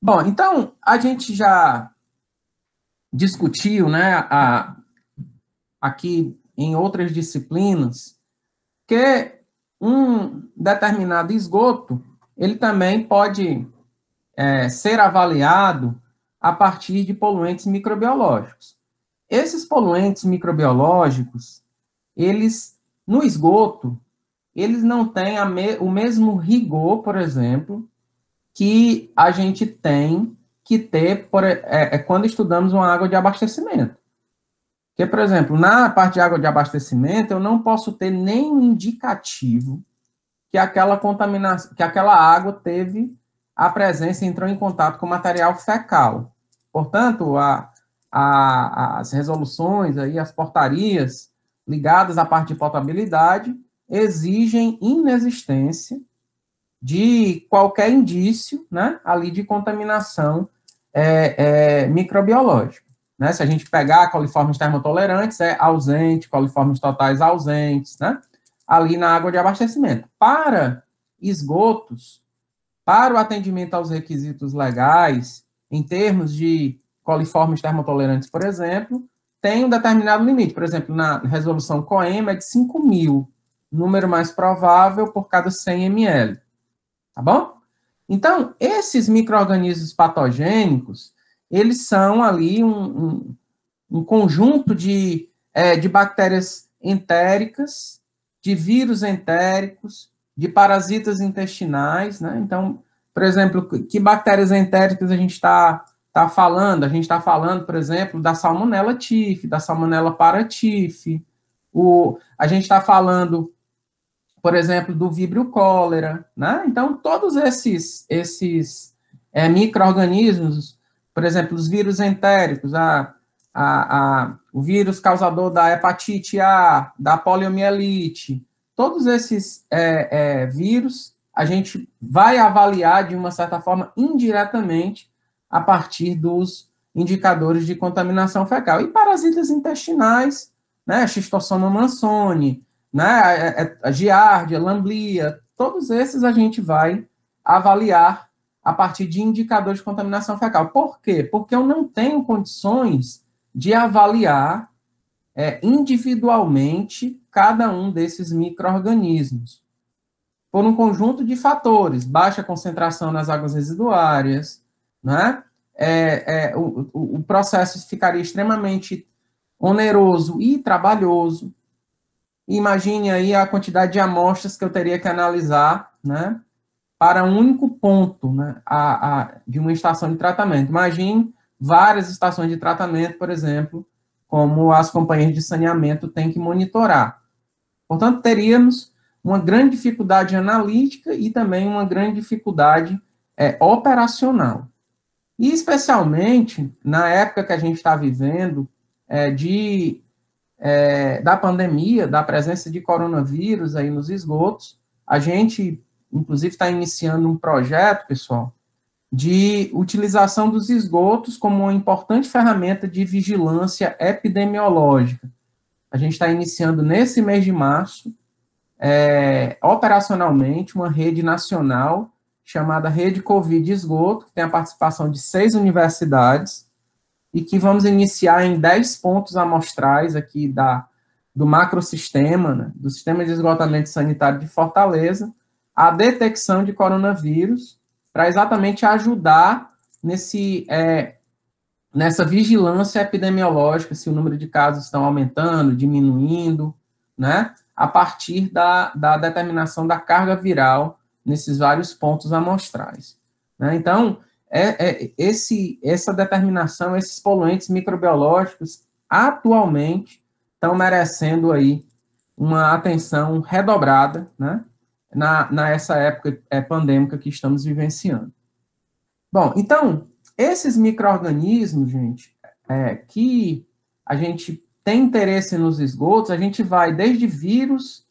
Bom, então a gente já discutiu, né, a, aqui em outras disciplinas, que um determinado esgoto ele também pode é, ser avaliado a partir de poluentes microbiológicos. Esses poluentes microbiológicos, eles no esgoto, eles não têm me, o mesmo rigor, por exemplo, que a gente tem que ter por, é, é quando estudamos uma água de abastecimento. por exemplo, na parte de água de abastecimento, eu não posso ter nenhum indicativo que aquela contaminação, que aquela água teve a presença, entrou em contato com material fecal. Portanto, a, a, as resoluções, aí, as portarias ligadas à parte de potabilidade exigem inexistência de qualquer indício né, ali de contaminação é, é, microbiológica. Né? Se a gente pegar coliformes termotolerantes, é ausente, coliformes totais ausentes, né? ali na água de abastecimento. Para esgotos, para o atendimento aos requisitos legais, em termos de coliformes termotolerantes, por exemplo, tem um determinado limite. Por exemplo, na resolução COEMA é de 5 mil, número mais provável por cada 100 ml tá bom? Então, esses micro-organismos patogênicos, eles são ali um, um, um conjunto de, é, de bactérias entéricas, de vírus entéricos, de parasitas intestinais, né? Então, por exemplo, que bactérias entéricas a gente está tá falando? A gente está falando, por exemplo, da salmonella tif, da salmonella paratif, o, a gente está falando por exemplo, do víbrio cólera, né? Então, todos esses, esses é, micro-organismos, por exemplo, os vírus entéricos, a, a, a, o vírus causador da hepatite A, da poliomielite, todos esses é, é, vírus, a gente vai avaliar de uma certa forma indiretamente a partir dos indicadores de contaminação fecal. E parasitas intestinais, né, Xistossoma mansoni, né? A é, é, é Giardia, a Lamblia, todos esses a gente vai avaliar a partir de indicadores de contaminação fecal. Por quê? Porque eu não tenho condições de avaliar é, individualmente cada um desses micro-organismos. Por um conjunto de fatores, baixa concentração nas águas residuárias, né? É, é, o, o processo ficaria extremamente oneroso e trabalhoso. Imagine aí a quantidade de amostras que eu teria que analisar, né? Para um único ponto né, a, a, de uma estação de tratamento. Imagine várias estações de tratamento, por exemplo, como as companhias de saneamento têm que monitorar. Portanto, teríamos uma grande dificuldade analítica e também uma grande dificuldade é, operacional. E especialmente na época que a gente está vivendo é, de é, da pandemia, da presença de coronavírus aí nos esgotos, a gente, inclusive, está iniciando um projeto, pessoal, de utilização dos esgotos como uma importante ferramenta de vigilância epidemiológica. A gente está iniciando nesse mês de março, é, operacionalmente, uma rede nacional chamada Rede Covid Esgoto, que tem a participação de seis universidades e que vamos iniciar em 10 pontos amostrais aqui da, do macrosistema, né, do sistema de esgotamento sanitário de Fortaleza, a detecção de coronavírus, para exatamente ajudar nesse, é, nessa vigilância epidemiológica, se o número de casos estão aumentando, diminuindo, né, a partir da, da determinação da carga viral nesses vários pontos amostrais. Né? Então, é, é, esse, essa determinação, esses poluentes microbiológicos, atualmente estão merecendo aí uma atenção redobrada, né, na, nessa época é, pandêmica que estamos vivenciando. Bom, então, esses micro-organismos, gente, é, que a gente tem interesse nos esgotos, a gente vai desde vírus,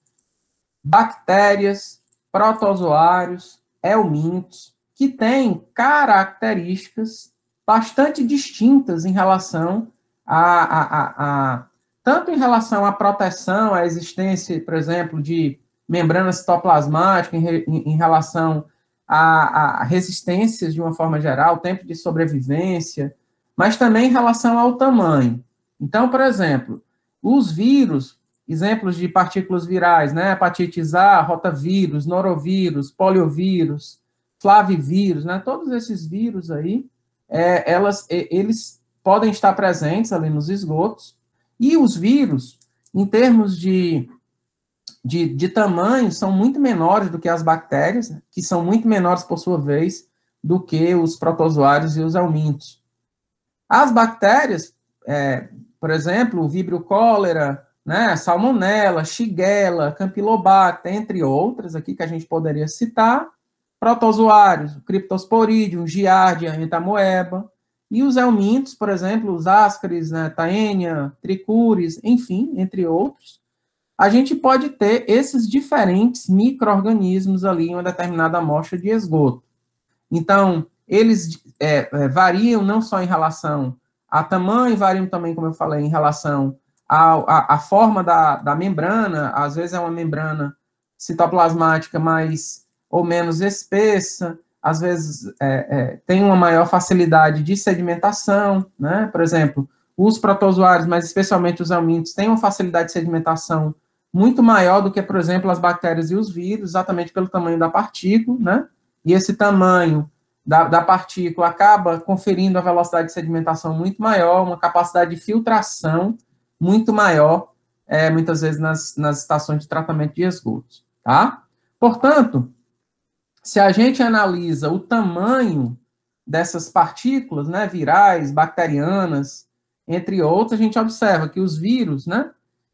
bactérias, protozoários, helmintos, que tem características bastante distintas em relação a, a, a, a tanto em relação à proteção, à existência, por exemplo, de membrana citoplasmática, em, em, relação à resistência resistências de uma forma geral, tempo de sobrevivência, mas também em relação ao tamanho. Então, por exemplo, os vírus, exemplos de partículas virais, né, hepatites A, rotavírus, norovírus, poliovírus, flavivírus, né? Todos esses vírus aí, é, elas, eles podem estar presentes ali nos esgotos. E os vírus, em termos de, de, de tamanho, são muito menores do que as bactérias, né? que são muito menores, por sua vez, do que os protozoários e os helmintos. As bactérias, é, por exemplo, o vibrio cólera, né, salmonella, shigella, campylobacter, entre outras aqui que a gente poderia citar, protozoários, criptosporídeos, giardia, entamoeba, e os elmintos, por exemplo, os ascaris, né, taênia, tricures, enfim, entre outros, a gente pode ter esses diferentes micro-organismos ali em uma determinada amostra de esgoto. Então, eles é, é variam não só em relação a tamanho, variam também, como eu falei, em relação à forma da, da membrana, às vezes é uma membrana citoplasmática mais ou menos espessa, às vezes é, é, tem uma maior facilidade de sedimentação, né? Por exemplo, os protozoários, mas especialmente os helmintos, têm uma facilidade de sedimentação muito maior do que, por exemplo, as bactérias e os vírus, exatamente pelo tamanho da partícula, né? E esse tamanho da, da partícula acaba conferindo a velocidade de sedimentação muito maior, uma capacidade de filtração muito maior, é, muitas vezes nas, nas estações de tratamento de esgotos, tá? Portanto, se a gente analisa o tamanho dessas partículas, né, virais, bacterianas, entre outras, a gente observa que os vírus, né,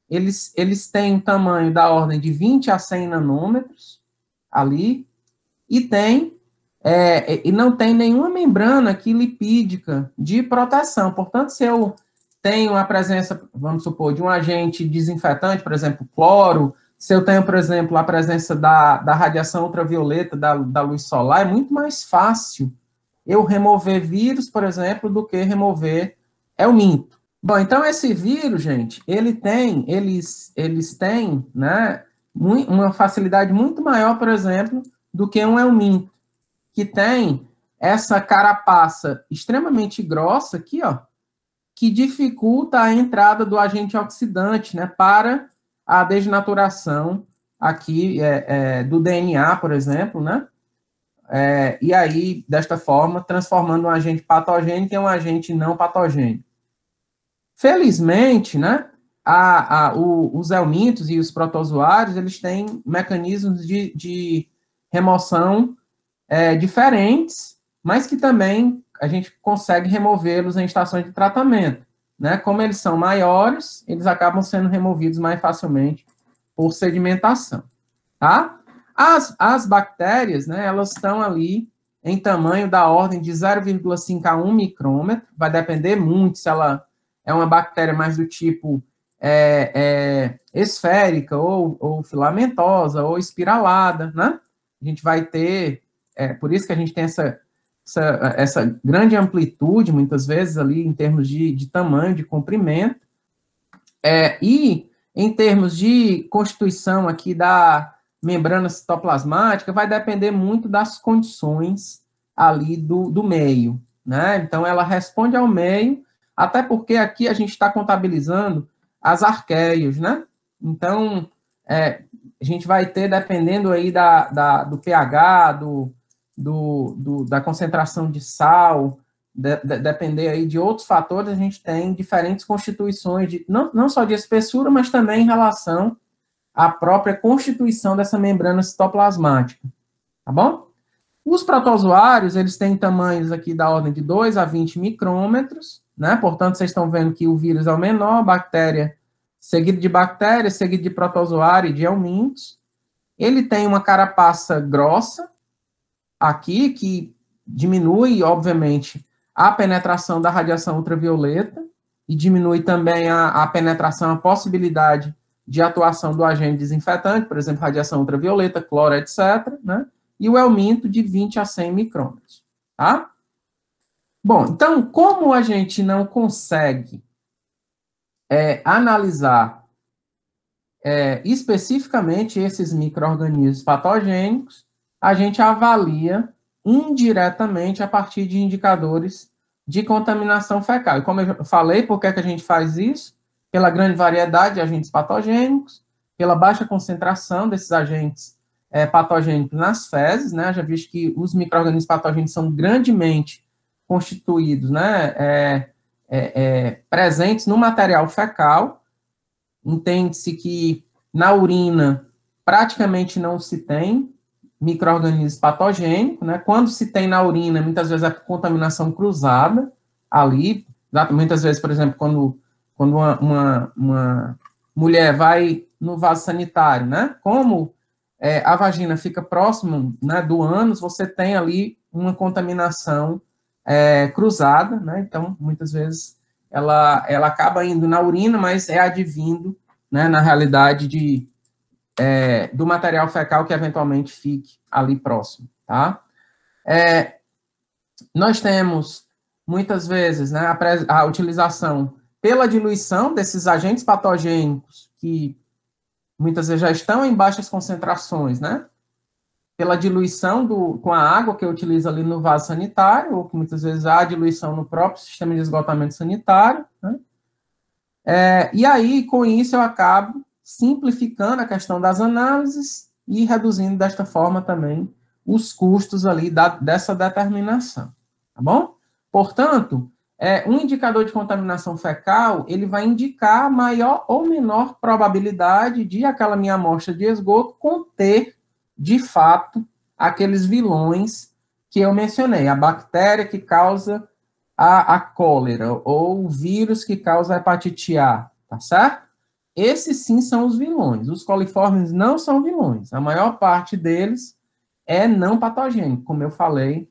eles, eles têm um tamanho da ordem de 20 a 100 nanômetros ali, e tem é, e não tem nenhuma membrana aqui lipídica de proteção. Portanto, se eu tenho a presença, vamos supor, de um agente desinfetante, por exemplo, cloro, se eu tenho, por exemplo, a presença da, da radiação ultravioleta, da, da luz solar, é muito mais fácil eu remover vírus, por exemplo, do que remover é o minto. Bom, então esse vírus, gente, ele tem, eles, eles têm, né, uma facilidade muito maior, por exemplo, do que um elminto, que tem essa carapaça extremamente grossa aqui, ó, que dificulta a entrada do agente oxidante, né, para a desnaturação aqui é, é, do DNA, por exemplo, né? É, e aí, desta forma, transformando um agente patogênico em um agente não patogênico. Felizmente, né, a, a, o, os helmintos e os protozoários, eles têm mecanismos de, de remoção é, diferentes, mas que também a gente consegue removê-los em estações de tratamento. Né? Como eles são maiores, eles acabam sendo removidos mais facilmente por sedimentação. Tá? As, as bactérias, né, elas estão ali em tamanho da ordem de 0,5 a 1 micrômetro, vai depender muito se ela é uma bactéria mais do tipo é, é, esférica ou, ou, filamentosa ou espiralada, né? A gente vai ter, é, por isso que a gente tem essa essa, essa grande amplitude, muitas vezes, ali em termos de, de tamanho, de comprimento, é, e em termos de constituição aqui da membrana citoplasmática, vai depender muito das condições ali do, do meio, né? Então, ela responde ao meio, até porque aqui a gente está contabilizando as arqueias né? Então, é, a gente vai ter, dependendo aí da, da do pH, do, do, do da concentração de sal, de, de, depender aí de outros fatores, a gente tem diferentes constituições, de, não, não só de espessura, mas também em relação à própria constituição dessa membrana citoplasmática. Tá bom? Os protozoários, eles têm tamanhos aqui da ordem de 2 a 20 micrômetros, né? Portanto, vocês estão vendo que o vírus é o menor, a bactéria seguido de bactéria seguido de protozoário e de helmintos. Ele tem uma carapaça grossa, aqui, que diminui, obviamente, a penetração da radiação ultravioleta e diminui também a, a penetração, a possibilidade de atuação do agente desinfetante, por exemplo, radiação ultravioleta, cloro, etc., né? e o aumento de 20 a 100 micrômetros, tá? Bom, então, como a gente não consegue é, analisar é, especificamente esses micro-organismos patogênicos, a gente avalia indiretamente a partir de indicadores de contaminação fecal. E como eu falei, por que, é que a gente faz isso? Pela grande variedade de agentes patogênicos, pela baixa concentração desses agentes é, patogênicos nas fezes, né? Já visto que os micro-organismos patogênicos são grandemente constituídos, né? É, é, é presentes no material fecal. Entende-se que na urina praticamente não se tem microorganismos patogênicos, né? Quando se tem na urina, muitas vezes a é contaminação cruzada ali, muitas vezes, por exemplo, quando, quando uma, uma, uma mulher vai no vaso sanitário, né? Como é, a vagina fica próxima né, do ânus, você tem ali uma contaminação é, cruzada, né? Então, muitas vezes ela, ela acaba indo na urina, mas é advindo, né, na realidade de é, do material fecal que eventualmente fique ali próximo, tá? É, nós temos, muitas vezes, né, a, a utilização pela diluição desses agentes patogênicos que muitas vezes já estão em baixas concentrações, né? Pela diluição do, com a água que eu utilizo ali no vaso sanitário, ou que muitas vezes há diluição no próprio sistema de esgotamento sanitário, né? É, e aí, com isso, eu acabo simplificando a questão das análises e reduzindo desta forma também os custos ali da, dessa determinação, tá bom? Portanto, é, um indicador de contaminação fecal, ele vai indicar maior ou menor probabilidade de aquela minha amostra de esgoto conter, de fato, aqueles vilões que eu mencionei, a bactéria que causa a, a cólera ou o vírus que causa a hepatite A, tá certo? Esses sim são os vilões. Os coliformes não são vilões. A maior parte deles é não patogênico, como eu falei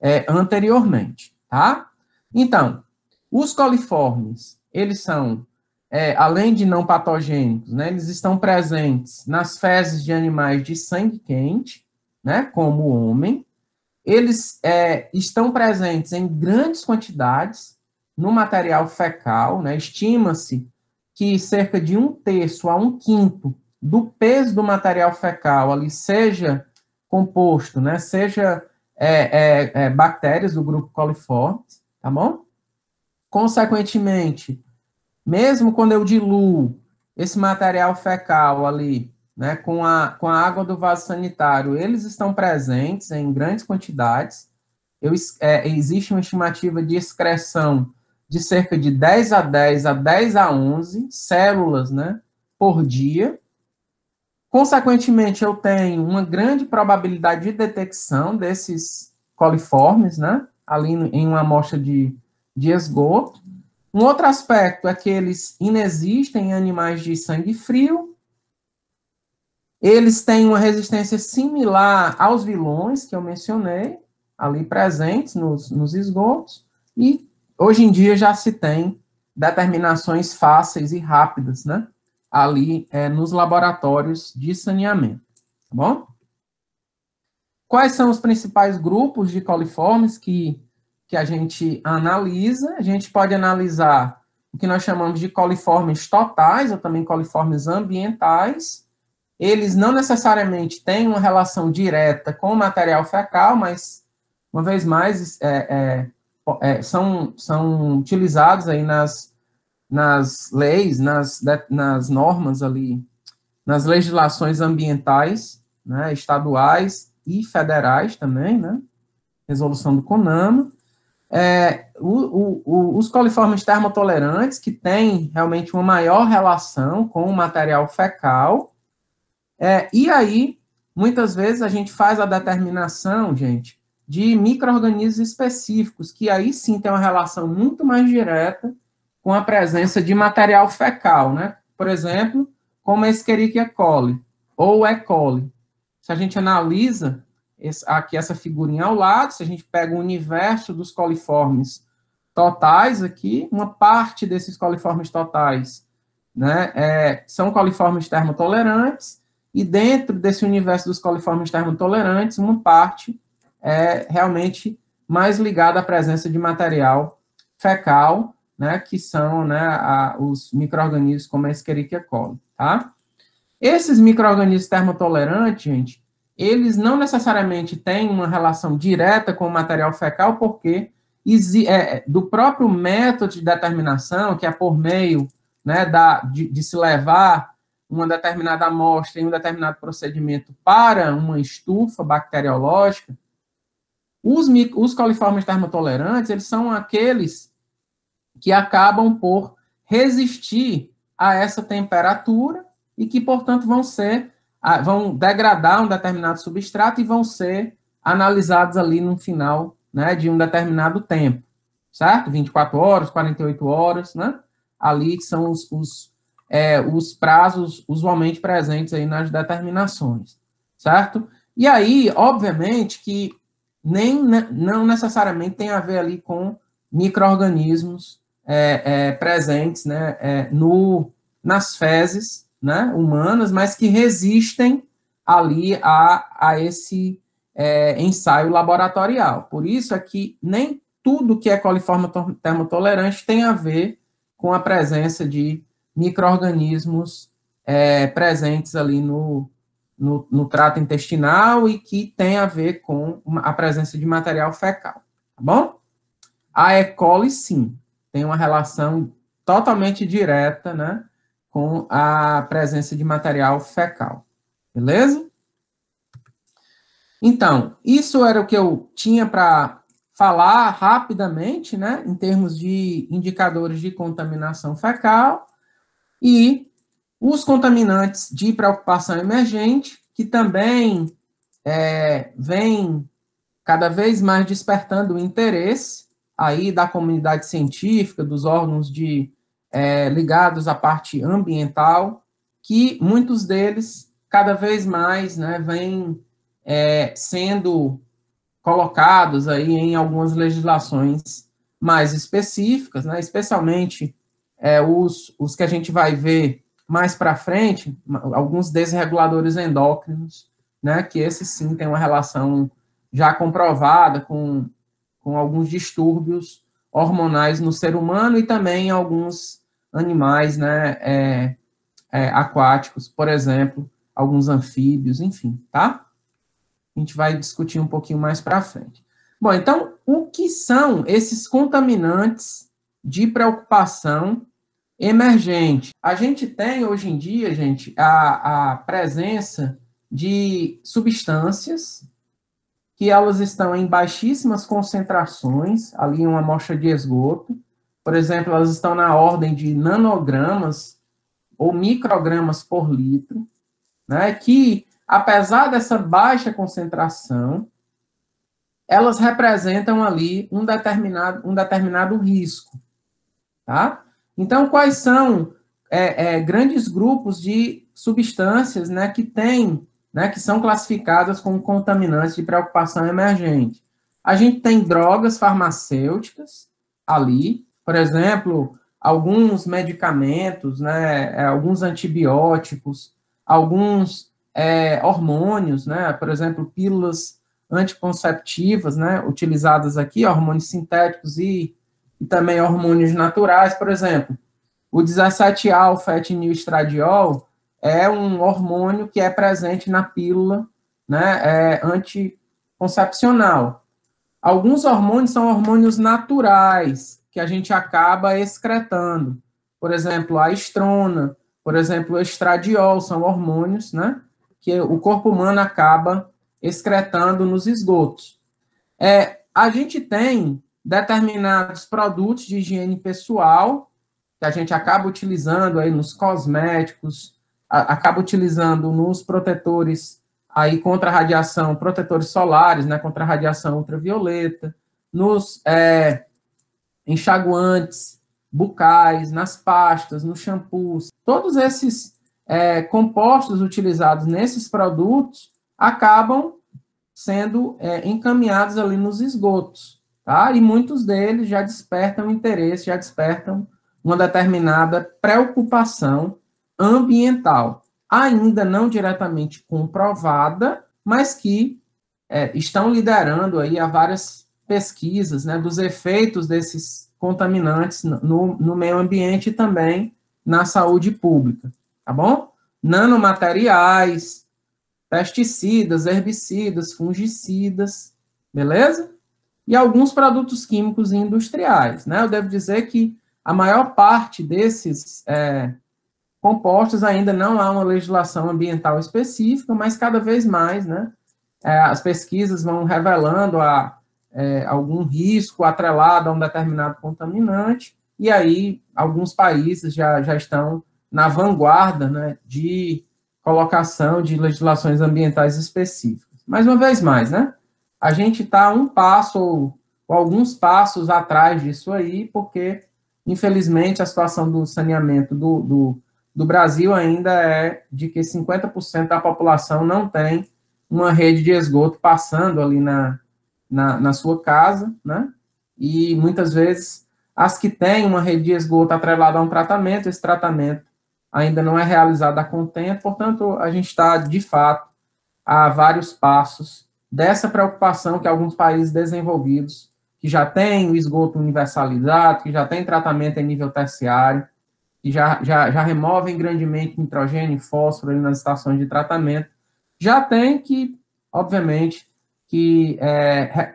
é, anteriormente, tá? Então, os coliformes, eles são, é, além de não patogênicos, né, eles estão presentes nas fezes de animais de sangue quente, né, como o homem. Eles é, estão presentes em grandes quantidades no material fecal, né, estima-se que cerca de um terço a um quinto do peso do material fecal ali seja composto, né, seja é, é, é, bactérias do grupo coliformes, tá bom? Consequentemente, mesmo quando eu diluo esse material fecal ali, né, com a, com a água do vaso sanitário, eles estão presentes em grandes quantidades. Eu, é, existe uma estimativa de excreção de cerca de 10 a 10 a 10 a 11 células né, por dia. Consequentemente, eu tenho uma grande probabilidade de detecção desses coliformes, né, ali em uma amostra de, de esgoto. Um outro aspecto é que eles inexistem em animais de sangue frio. Eles têm uma resistência similar aos vilões que eu mencionei, ali presentes nos, nos esgotos. E Hoje em dia já se tem determinações fáceis e rápidas, né? Ali é, nos laboratórios de saneamento, tá bom? Quais são os principais grupos de coliformes que, que a gente analisa? A gente pode analisar o que nós chamamos de coliformes totais, ou também coliformes ambientais. Eles não necessariamente têm uma relação direta com o material fecal, mas, uma vez mais, é, é é, são, são utilizados aí nas, nas leis, nas, nas normas ali, nas legislações ambientais, né, estaduais e federais também, né, resolução do CONAMA, é, o, o, os coliformes termotolerantes, que têm realmente uma maior relação com o material fecal, é, e aí, muitas vezes, a gente faz a determinação, gente, de micro-organismos específicos, que aí sim tem uma relação muito mais direta com a presença de material fecal, né? Por exemplo, como a Escherichia coli ou E. coli. Se a gente analisa esse, aqui essa figurinha ao lado, se a gente pega o universo dos coliformes totais aqui, uma parte desses coliformes totais né, é, são coliformes termotolerantes, e dentro desse universo dos coliformes termotolerantes, uma parte é realmente mais ligado à presença de material fecal, né, que são né, a, os micro-organismos como a Escherichia coli, tá? Esses micro-organismos termotolerantes, gente, eles não necessariamente têm uma relação direta com o material fecal, porque é, do próprio método de determinação, que é por meio né, da, de, de se levar uma determinada amostra em um determinado procedimento para uma estufa bacteriológica, os, os coliformes termotolerantes, eles são aqueles que acabam por resistir a essa temperatura e que, portanto, vão ser, vão degradar um determinado substrato e vão ser analisados ali no final né, de um determinado tempo, certo? 24 horas, 48 horas, né? Ali que são os, os, é, os prazos usualmente presentes aí nas determinações, certo? E aí, obviamente, que nem não necessariamente tem a ver ali com microorganismos é, é, presentes né, é, no, nas fezes né, humanas, mas que resistem ali a, a esse é, ensaio laboratorial. Por isso é que nem tudo que é coliforme termotolerante tem a ver com a presença de microorganismos é, presentes ali no, no, no trato intestinal e que tem a ver com a presença de material fecal, tá bom? A E. coli, sim, tem uma relação totalmente direta, né, com a presença de material fecal, beleza? Então, isso era o que eu tinha para falar rapidamente, né, em termos de indicadores de contaminação fecal e os contaminantes de preocupação emergente, que também é, vem cada vez mais despertando o interesse aí da comunidade científica, dos órgãos de, é, ligados à parte ambiental, que muitos deles cada vez mais né, vêm é, sendo colocados aí em algumas legislações mais específicas, né, especialmente é, os, os que a gente vai ver mais para frente, alguns desreguladores endócrinos, né, que esses sim têm uma relação já comprovada com, com alguns distúrbios hormonais no ser humano e também em alguns animais né, é, é, aquáticos, por exemplo, alguns anfíbios, enfim, tá? A gente vai discutir um pouquinho mais para frente. Bom, então, o que são esses contaminantes de preocupação emergente. A gente tem hoje em dia, gente, a, a presença de substâncias que elas estão em baixíssimas concentrações, ali em uma amostra de esgoto. Por exemplo, elas estão na ordem de nanogramas ou microgramas por litro, né, que, apesar dessa baixa concentração, elas representam ali um determinado, um determinado risco. Tá? Então, quais são é, é, grandes grupos de substâncias né, que têm, né, que são classificadas como contaminantes de preocupação emergente? A gente tem drogas farmacêuticas ali, por exemplo, alguns medicamentos, né, é, alguns antibióticos, alguns é, hormônios, né, por exemplo, pílulas anticonceptivas, né, utilizadas aqui, hormônios sintéticos e e também hormônios naturais, por exemplo, o 17-alfa etinilstradiol é um hormônio que é presente na pílula né, é anticoncepcional. Alguns hormônios são hormônios naturais que a gente acaba excretando. Por exemplo, a estrona, por exemplo, o estradiol são hormônios né, que o corpo humano acaba excretando nos esgotos. É, a gente tem determinados produtos de higiene pessoal que a gente acaba utilizando aí nos cosméticos, a, acaba utilizando nos protetores aí contra a radiação, protetores solares, né, contra a radiação ultravioleta, nos é, enxaguantes bucais, nas pastas, nos shampoos, todos esses é, compostos utilizados nesses produtos acabam sendo é, encaminhados ali nos esgotos. Tá? E muitos deles já despertam interesse, já despertam uma determinada preocupação ambiental, ainda não diretamente comprovada, mas que é, estão liderando aí a várias pesquisas né, dos efeitos desses contaminantes no, no meio ambiente e também na saúde pública, tá bom? Nanomateriais, pesticidas, herbicidas, fungicidas, beleza? e alguns produtos químicos industriais. Né? Eu devo dizer que a maior parte desses é, compostos ainda não há uma legislação ambiental específica, mas cada vez mais né, é, as pesquisas vão revelando a, é, algum risco atrelado a um determinado contaminante, e aí alguns países já, já estão na vanguarda né, de colocação de legislações ambientais específicas. Mais uma vez mais, né? A gente está um passo ou alguns passos atrás disso aí, porque, infelizmente, a situação do saneamento do, do, do Brasil ainda é de que 50% da população não tem uma rede de esgoto passando ali na, na, na sua casa, né? E muitas vezes as que têm uma rede de esgoto atrelada a um tratamento, esse tratamento ainda não é realizado a contento, portanto, a gente está, de fato, a vários passos dessa preocupação que alguns países desenvolvidos, que já têm o esgoto universalizado, que já têm tratamento em nível terciário, que já, já, já removem grandemente nitrogênio e fósforo nas estações de tratamento, já tem que, obviamente, que é,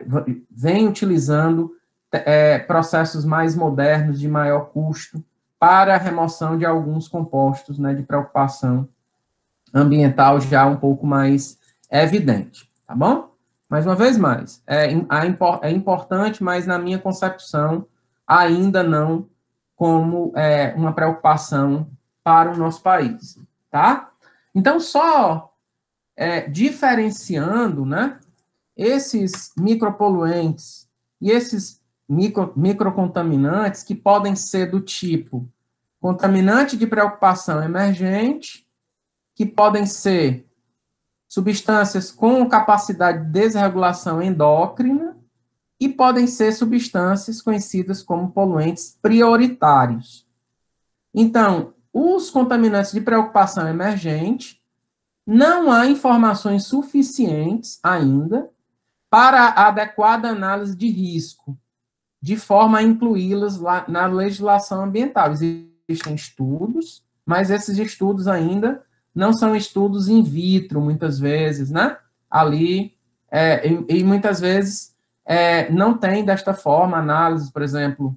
vem utilizando é, processos mais modernos de maior custo para a remoção de alguns compostos né, de preocupação ambiental já um pouco mais evidente, tá bom? mais uma vez mais, é, é importante, mas na minha concepção, ainda não como é, uma preocupação para o nosso país, tá? Então, só é, diferenciando, né, esses micropoluentes e esses micro, microcontaminantes que podem ser do tipo contaminante de preocupação emergente, que podem ser substâncias com capacidade de desregulação endócrina e podem ser substâncias conhecidas como poluentes prioritários. Então, os contaminantes de preocupação emergente, não há informações suficientes ainda para a adequada análise de risco, de forma a incluí-las na legislação ambiental. Existem estudos, mas esses estudos ainda não são estudos in vitro, muitas vezes, né? Ali, é, e, e, muitas vezes é, não tem desta forma análise, por exemplo,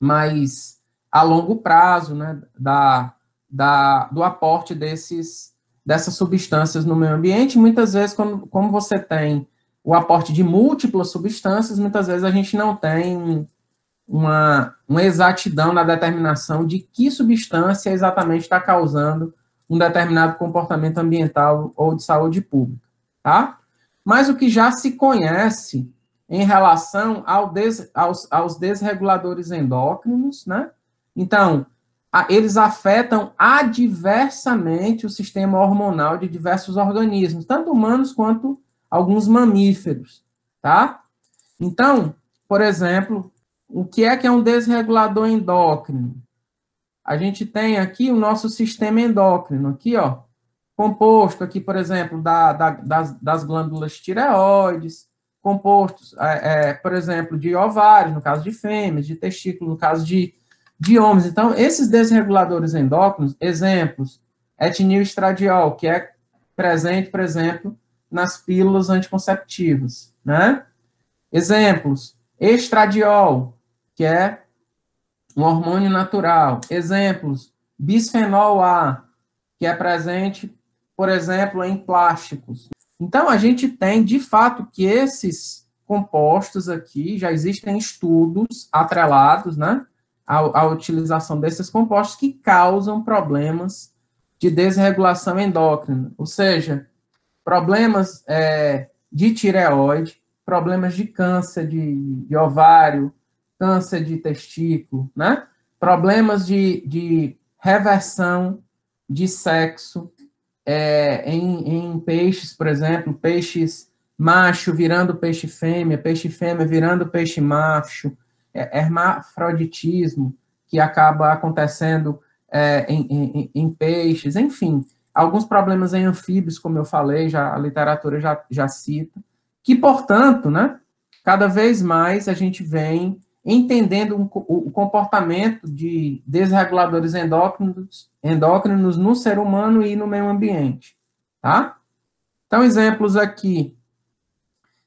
mas a longo prazo, né, da, da, do aporte desses, dessas substâncias no meio ambiente. Muitas vezes, quando, como você tem o aporte de múltiplas substâncias, muitas vezes a gente não tem uma, uma exatidão na determinação de que substância exatamente está causando um determinado comportamento ambiental ou de saúde pública, tá? Mas o que já se conhece em relação ao des, aos, aos, desreguladores endócrinos, né? Então, a, eles afetam adversamente o sistema hormonal de diversos organismos, tanto humanos quanto alguns mamíferos, tá? Então, por exemplo, o que é que é um desregulador endócrino? a gente tem aqui o nosso sistema endócrino, aqui, ó, composto aqui, por exemplo, da, da, das, das, glândulas tireoides, compostos, é, é, por exemplo, de ovários, no caso de fêmeas, de testículos no caso de, de homens. Então, esses desreguladores endócrinos, exemplos, etinilestradiol estradiol, que é presente, por exemplo, nas pílulas anticonceptivas, né? Exemplos, estradiol, que é um hormônio natural. Exemplos: bisfenol A, que é presente, por exemplo, em plásticos. Então, a gente tem, de fato, que esses compostos aqui já existem estudos atrelados, né? A, utilização desses compostos que causam problemas de desregulação endócrina, ou seja, problemas é, de tireoide, problemas de câncer de, de ovário, câncer de testículo, né? Problemas de, de reversão de sexo é, em, em peixes, por exemplo, peixes macho virando peixe fêmea, peixe fêmea virando peixe macho, é, hermafroditismo que acaba acontecendo é, em, em, em, peixes, enfim, alguns problemas em anfíbios, como eu falei, já, a literatura já, já cita, que, portanto, né, cada vez mais a gente vem entendendo o comportamento de desreguladores endócrinos, endócrinos no ser humano e no meio ambiente, tá? Então, exemplos aqui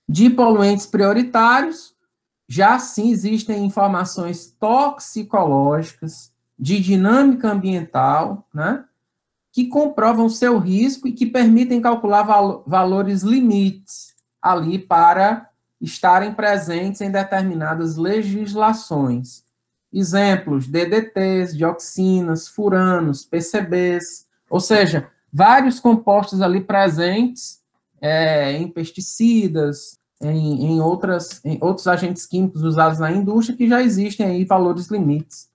de poluentes prioritários, já sim existem informações toxicológicas de dinâmica ambiental, né? Que comprovam seu risco e que permitem calcular val valores limites ali para estarem presentes em determinadas legislações. Exemplos: DDTs, dioxinas, furanos, PCBs, ou seja, vários compostos ali presentes é, em pesticidas, em, em, outras, em outros agentes químicos usados na indústria que já existem aí valores limites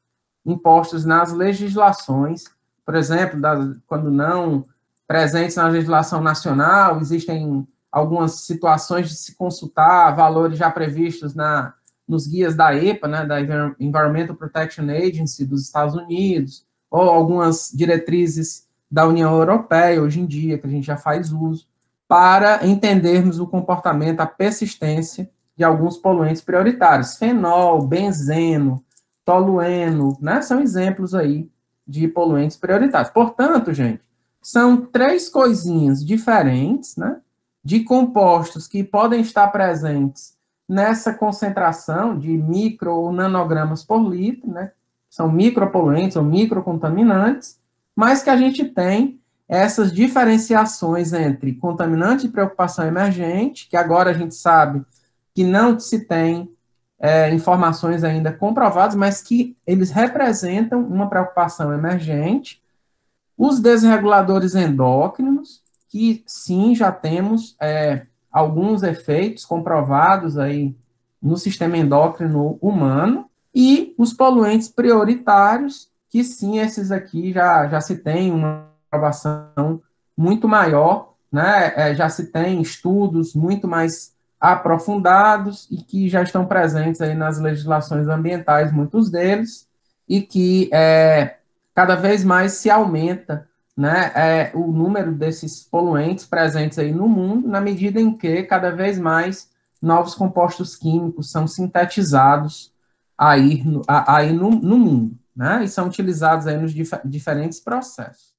impostos nas legislações, por exemplo, quando não presentes na legislação nacional, existem algumas situações de se consultar valores já previstos na, nos guias da EPA, né, da Environmental Protection Agency dos Estados Unidos, ou algumas diretrizes da União Europeia hoje em dia, que a gente já faz uso, para entendermos o comportamento, a persistência de alguns poluentes prioritários. Fenol, benzeno, tolueno, né, são exemplos aí de poluentes prioritários. Portanto, gente, são três coisinhas diferentes, né, de compostos que podem estar presentes nessa concentração de micro ou nanogramas por litro, né? São micropoluentes ou microcontaminantes, mas que a gente tem essas diferenciações entre contaminante de preocupação emergente, que agora a gente sabe que não se tem é, informações ainda comprovadas, mas que eles representam uma preocupação emergente, os desreguladores endócrinos, que sim, já temos é, alguns efeitos comprovados aí no sistema endócrino humano, e os poluentes prioritários, que sim, esses aqui já, já se tem uma aprovação muito maior, né? É, já se tem estudos muito mais aprofundados e que já estão presentes aí nas legislações ambientais, muitos deles, e que é, cada vez mais se aumenta né, é, o número desses poluentes presentes aí no mundo, na medida em que cada vez mais novos compostos químicos são sintetizados aí, aí no, no mundo, né, e são utilizados aí nos dif diferentes processos.